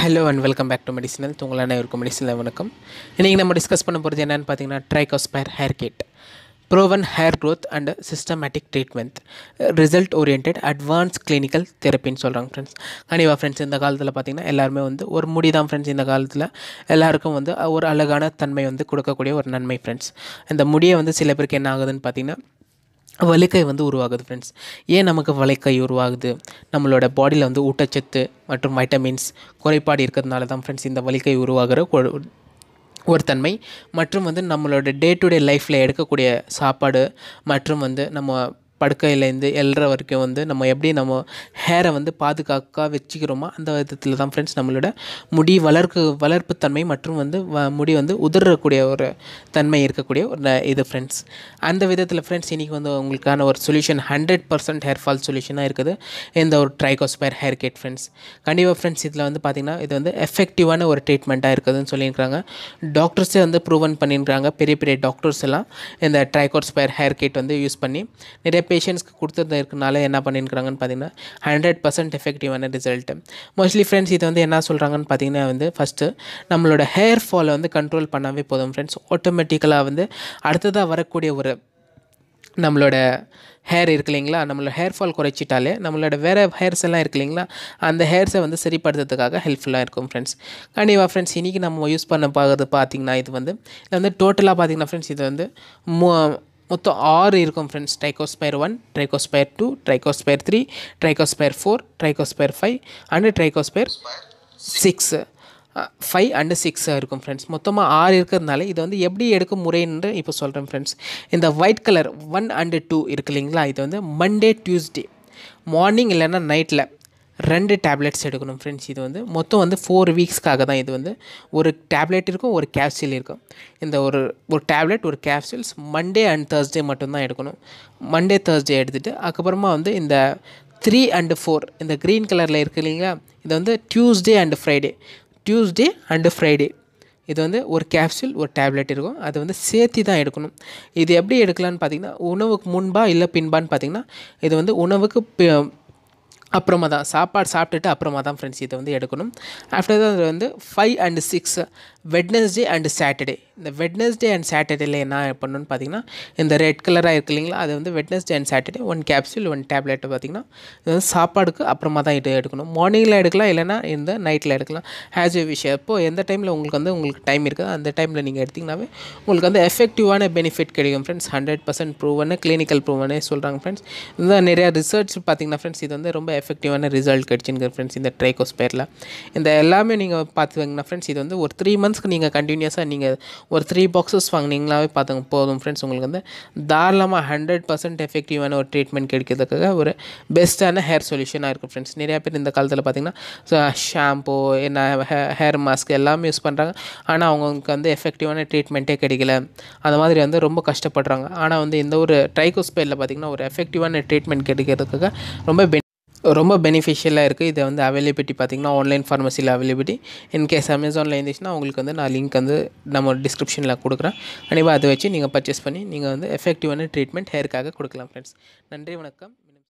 hello and welcome back to medicinal உங்கள் அனைவருக்கும் medicinal வணக்கம் இன்றைக்கி நம்ம டிஸ்கஸ் பண்ண போகிறது என்னென்னு பார்த்தீங்கன்னா Trichospire hair kit proven hair growth and systematic treatment result oriented advance clinical தெரப்பின்னு சொல்கிறாங்க ஃப்ரெண்ட்ஸ் கனிவா ஃப்ரெண்ட்ஸ் இந்த காலத்தில் பார்த்திங்கன்னா எல்லாருமே வந்து ஒரு முடி தான் ஃப்ரெண்ட்ஸ் இந்த காலத்தில் எல்லாருக்கும் வந்து ஒரு அழகான தன்மை வந்து கொடுக்கக்கூடிய ஒரு நன்மை ஃப்ரெண்ட்ஸ் இந்த முடியை வந்து சில பேருக்கு என்ன ஆகுதுன்னு பார்த்திங்கன்னா வலிக்கை வந்து உருவாகுது ஃப்ரெண்ட்ஸ் ஏன் நமக்கு வலிக்கை உருவாகுது நம்மளோட பாடியில் வந்து ஊட்டச்சத்து மற்றும் வைட்டமின்ஸ் குறைபாடு இருக்கிறதுனால தான் ஃப்ரெண்ட்ஸ் இந்த வலிக்கை உருவாகிற ஒரு தன்மை மற்றும் வந்து நம்மளோட டே டு டே லைஃப்பில் எடுக்கக்கூடிய சாப்பாடு மற்றும் வந்து நம்ம படுக்கையிலேருந்து எல்ற வரைக்கும் வந்து நம்ம எப்படி நம்ம ஹேரை வந்து பாதுகாக்க வச்சுக்கிறோமோ அந்த விதத்தில் தான் ஃப்ரெண்ட்ஸ் நம்மளோட முடி வளர்க்கு வளர்ப்பு தன்மை மற்றும் வந்து முடி வந்து உதறக்கூடிய ஒரு தன்மை இருக்கக்கூடிய ஒரு இது ஃப்ரெண்ட்ஸ் அந்த விதத்தில் ஃப்ரெண்ட்ஸ் இன்றைக்கி வந்து உங்களுக்கான ஒரு solution hundred percent hair fall சொல்யூஷனாக இருக்குது இந்த ஒரு ட்ரைகோஸ்பயர் ஹேர் கேட் ஃப்ரெண்ட்ஸ் கண்டிப்பாக ஃப்ரெண்ட்ஸ் இதில் வந்து பார்த்திங்கன்னா இது வந்து எஃபெக்டிவான ஒரு ட்ரீட்மெண்ட்டாக இருக்குதுன்னு சொல்லியிருக்கிறாங்க டாக்டர்ஸே வந்து ப்ரூவன் பண்ணியிருக்காங்க பெரிய பெரிய டாக்டர்ஸ் எல்லாம் இந்த ட்ரைகோஸ்பயர் ஹேர் கேட் வந்து யூஸ் பண்ணி நிறைய பேஷண்ட்ஸ்க்கு கொடுத்துருந்துருக்கனால என்ன பண்ணியிருக்கிறாங்கன்னு பார்த்தீங்கன்னா ஹண்ட்ரட் பர்சன்ட் எஃபெக்டிவான ரிசல்ட்டு மோஸ்ட்லி ஃப்ரெண்ட்ஸ் இது வந்து என்ன சொல்கிறாங்கன்னு பார்த்தீங்கன்னா வந்து ஃபஸ்ட்டு நம்மளோட ஹேர் ஃபாலை வந்து கண்ட்ரோல் பண்ணாவே போதும் ஃப்ரெண்ட்ஸ் ஆட்டோமேட்டிக்கலாக வந்து அடுத்ததாக வரக்கூடிய ஒரு நம்மளோட ஹேர் இருக்கு இல்லைங்களா நம்மளோட ஹேர் ஃபால் குறைச்சிட்டாலே நம்மளோட வேறு ஹேர்ஸ் எல்லாம் இருக்கு இல்லைங்களா அந்த ஹேர்ஸை வந்து சரிப்படுத்துறதுக்காக ஹெல்ப்ஃபுல்லாக இருக்கும் ஃப்ரெண்ட்ஸ் கண்டிப்பாக ஃப்ரெண்ட்ஸ் இன்றைக்கி நம்ம யூஸ் பண்ண பார்க்குறது பார்த்திங்கன்னா இது வந்து இது வந்து டோட்டலாக பார்த்திங்கன்னா ஃப்ரெண்ட்ஸ் இது வந்து மூ மொத்தம் ஆறு இருக்கும் friends Trichospire one Trichospire two Trichospire three Trichospire four Trichospire five and Trichospire six five and சிக்ஸாக இருக்கும் ஃப்ரெண்ட்ஸ் மொத்தமாக ஆறு இருக்கிறதுனால இதை வந்து எப்படி எடுக்கும் முறைன்னு இப்போ சொல்கிறேன் ஃப்ரெண்ட்ஸ் இந்த white colour one and two இருக்கு இல்லைங்களா இது வந்து மண்டே டியூஸ்டே மார்னிங் இல்லைன்னா நைட்டில் ரெண்டு டேப்லெட்ஸ் எடுக்கணும் ஃப்ரெண்ட்ஸ் இது வந்து மொத்தம் வந்து ஃபோர் வீக்ஸ்க்காக தான் இது வந்து ஒரு டேப்லெட் இருக்கும் ஒரு கேப்சூல் இருக்கும் இந்த ஒரு ஒரு டேப்லெட் ஒரு கேப்சூல்ஸ் மண்டே அண்ட் தேர்ஸ்டே மட்டும்தான் எடுக்கணும் மண்டே தேர்ஸ்டே எடுத்துகிட்டு அதுக்கப்புறமா வந்து இந்த த்ரீ அண்டு ஃபோர் இந்த க்ரீன் கலரில் இருக்குது இல்லைங்களா இது வந்து Tuesday and Friday Tuesday and Friday இது வந்து ஒரு கேப்சூல் ஒரு டேப்லெட் இருக்கும் அது வந்து சேர்த்து தான் எடுக்கணும் இது எப்படி எடுக்கலான்னு பார்த்தீங்கன்னா உணவுக்கு முன்பாக இல்லை பின்பான்னு பார்த்திங்கன்னா இது வந்து உணவுக்கு அப்புறமா தான் சாப்பாடு சாப்பிட்டுட்டு அப்புறமா தான் ஃப்ரெண்ட்ஸ் இதை வந்து எடுக்கணும் ஆஃப்டர் தான் வந்து five and six Wednesday and Saturday இந்த வெட்னஸ்டே அண்ட் சாட்டர்டேல என்ன பண்ணணும்னு பார்த்தீங்கன்னா இந்த ரெட் கலராக இருக்கு இல்லைங்களா அது வந்து Wednesday and Saturday one capsule one tablet பார்த்திங்கன்னா இது வந்து சாப்பாடுக்கு அப்புறமா தான் இது எடுக்கணும் மார்னிங்கில் எடுக்கலாம் இல்லைனா இந்த நைட்டில் எடுக்கலாம் ஹேஸ் ஏ விஷயம் இப்போது எந்த டைமில் உங்களுக்கு வந்து உங்களுக்கு டைம் இருக்குது அந்த டைமில் நீங்கள் எடுத்திங்கனாவே உங்களுக்கு வந்து எஃபெக்டிவான பெனிஃபிட் கிடைக்கும் friends hundred percent proven clinical ப்ரூவனே சொல்கிறாங்க ஃப்ரெண்ட்ஸ் இந்த நிறையா ரிசர்ச் பார்த்திங்கன்னா ஃப்ரெண்ட்ஸ் இது வந்து ரொம்ப எஃபெக்டிவான ரிசல்ட் கிடச்சிருக்கு ஃப்ரெண்ட்ஸ் இந்த ட்ரைகோஸ் பேரில் இந்த எல்லாமே நீங்கள் பார்த்துவாங்கன்னா ஃப்ரெண்ட்ஸ் இது வந்து ஒரு த்ரீ மந்த்ஸ்க்கு நீங்கள் கண்டினியூஸாக நீங்கள் ஒரு த்ரீ பாக்ஸஸ் வாங்கினீங்களாவே பார்த்துங்க போதும் ஃப்ரெண்ட்ஸ் உங்களுக்கு வந்து தாராளமாக ஹண்ட்ரட் பர்சன்ட் எஃபெக்டிவான ஒரு ட்ரீட்மெண்ட் கிடைக்கிறதுக்காக ஒரு பெஸ்ட்டான ஹேர் சொல்யூஷனாக இருக்கும் ஃப்ரெண்ட்ஸ் நிறையா பேர் இந்த காலத்தில் பார்த்திங்கன்னா ஷாம்பு என்ன ஹேர் மாஸ்க் எல்லாமே யூஸ் பண்ணுறாங்க ஆனால் அவங்களுக்கு வந்து எஃபெக்டிவான ட்ரீட்மெண்ட்டே கிடைக்கல அந்த மாதிரி வந்து ரொம்ப கஷ்டப்படுறாங்க ஆனால் வந்து இந்த ஒரு ட்ரைகோஸ்பேரில் பார்த்திங்கன்னா ஒரு எஃபெக்டிவான ட்ரீட்மெண்ட் கிடைக்கிறதுக்காக ரொம்ப ரொம்ப பெனிஃபிஷியலாக இருக்குது இதை வந்து அவைலபிலிட்டி பார்த்திங்கன்னா ஆன்லைன் ஃபார்மசியில் அவைலபிலிட்டி இன்கேஸ் அமேசானில் இருந்துச்சுன்னா உங்களுக்கு வந்து நான் லிங்க் வந்து நம்ம டிஸ்கிரிப்ஷனில் கொடுக்குறேன் கண்டிப்பாக அதை வச்சு நீங்கள் பர்ச்சேஸ் பண்ணி நீங்கள் வந்து எஃபெக்டிவான ட்ரீட்மெண்ட் ஹேருக்காக கொடுக்கலாம் ஃப்ரெண்ட்ஸ் நன்றி வணக்கம்